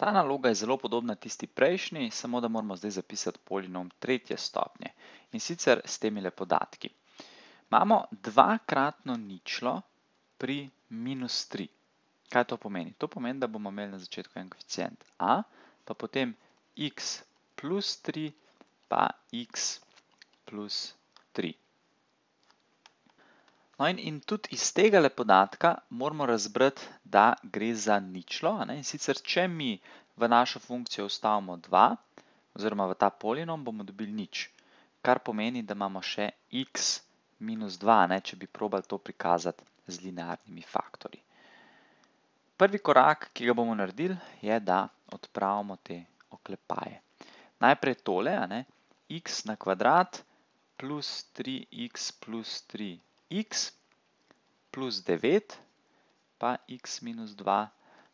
Ta naloga je zelo podobna tisti prejšnji, samo da moramo zdaj zapisati polinom tretje stopnje in sicer s temi le podatki. Imamo dvakratno ničlo pri minus 3. Kaj to pomeni? To pomeni, da bomo imeli na začetku en koeficient a, pa potem x plus 3, pa x plus 3. No in, in tudi iz tega le podatka moramo razbrati, da gre za ničlo. Ne? In sicer, če mi v našo funkcijo vstavimo 2, oziroma v ta polinom, bomo dobili nič. Kar pomeni, da imamo še x minus 2, ne? če bi probali to prikazati z linearnimi faktori. Prvi korak, ki ga bomo naredili, je, da odpravimo te oklepaje. Najprej tole, ne? x na kvadrat plus 3x plus 3 x plus 9, pa x minus 2.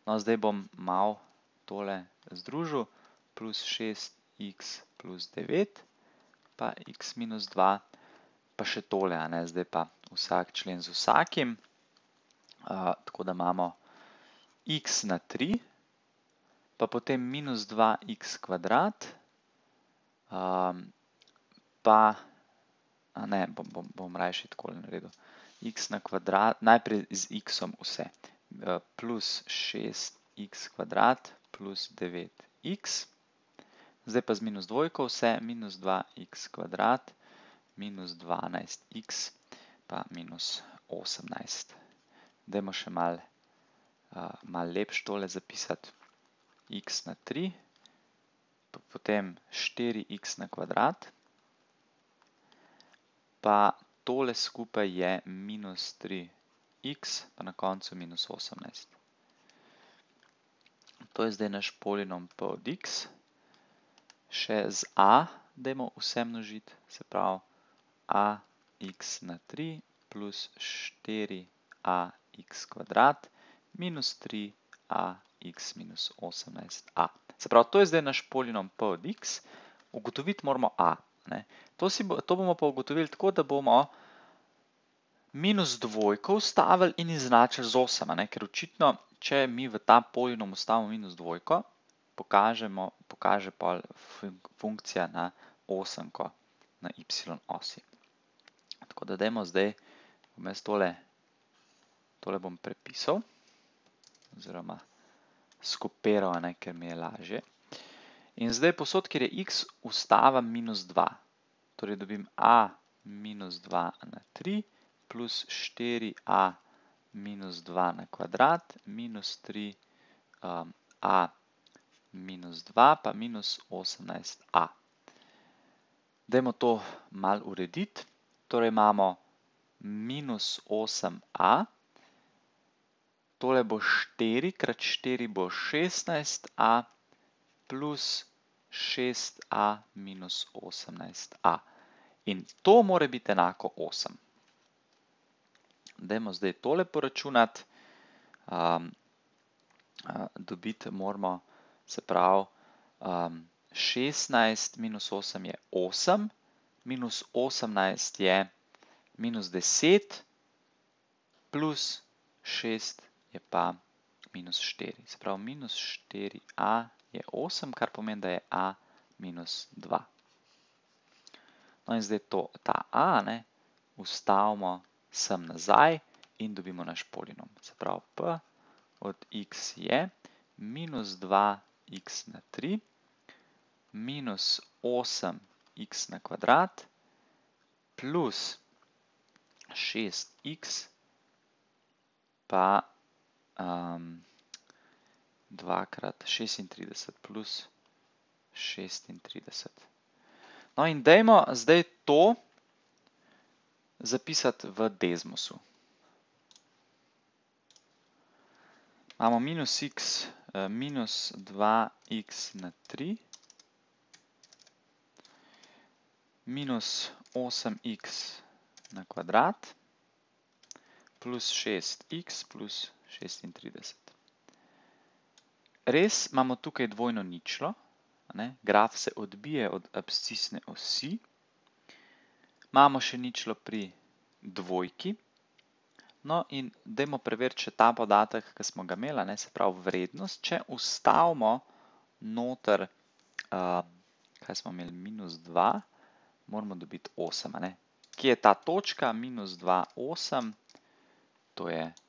No, zdaj bom malo tole združil, plus 6x plus 9, pa x minus 2, pa še tole, zdaj pa vsak člen z vsakim. Tako da imamo x na 3, pa potem minus 2x kvadrat, pa ne, bom, bom, bom rajši tako naredil. x na kvadrat, najprej z eh, x vse, plus 6x kvadrat plus 9x, zdaj pa z minus dvojko vse, minus 2x kvadrat minus 12x pa minus 18. Dajmo še malo uh, eh, mal lepš tole zapisati x na 3, potem 4x na kvadrat, pa tole skupaj je minus 3x, pa na koncu minus 18. To je zdaj naš polinom p od x. Še z a dajmo vse množiti, se pravi ax na 3 plus 4ax kvadrat minus 3ax minus 18a. Se pravi, to je zdaj naš polinom p od x. Ugotoviti moramo a. Ne. To, si, to bomo pa ugotovili tako, da bomo minus dvojko ustavili in iznačili z osama, ne. ker očitno, če mi v ta polinom ustavimo minus dvojko, pokažemo, pokaže pol funkcija na osemko na y osi. Tako da dajmo zdaj, bom jaz tole, tole bom prepisal, oziroma skopiral, ne, ker mi je lažje. In zdaj posod, kjer je x, ustavim minus 2. Torej dobim a minus 2 na 3 plus 4a minus 2 na kvadrat minus 3a um, minus 2 pa minus 18a. Dajmo to malo urediti. Torej imamo minus 8a. Tole bo 4 krat 4 bo 16a minus 2 plus 6a minus 18a. In to mora biti enako 8. Dajmo zdaj tole poračunati. Um, dobiti moramo, se pravi, um, ehm, 16 minus 8 je 8, minus 18 je minus 10, plus 6 je pa 18 minus 4. Se pravi, minus 4a je 8, kar pomeni, da je a minus 2. No in zdaj to, ta a ne, ustavimo sem nazaj in dobimo naš polinom. Se pravi, p od x je minus 2x na 3, minus 8x na kvadrat, plus 6x pa 2. 2 krat 36 plus 36. No in dejmo zdaj to zapisati v desmosu. Imamo minus x eh, minus 2x na 3, minus 8x na kvadrat, plus 6x plus 3. 36. Res imamo tukaj dvojno ničlo, graf se odbije od abscisne osi, imamo še ničlo pri dvojki, no in dajmo preveriti, če ta podatek, ki smo ga imeli, se pravi vrednost, če ustavimo noter, kaj smo imeli, minus 2, moramo dobiti 8, kje je ta točka, minus 2, 8, to je 8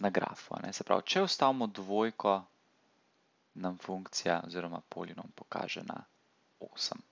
na grafu. Se pravi, če vstavimo dvojko, nam funkcija oziroma polinom pokaže na 8.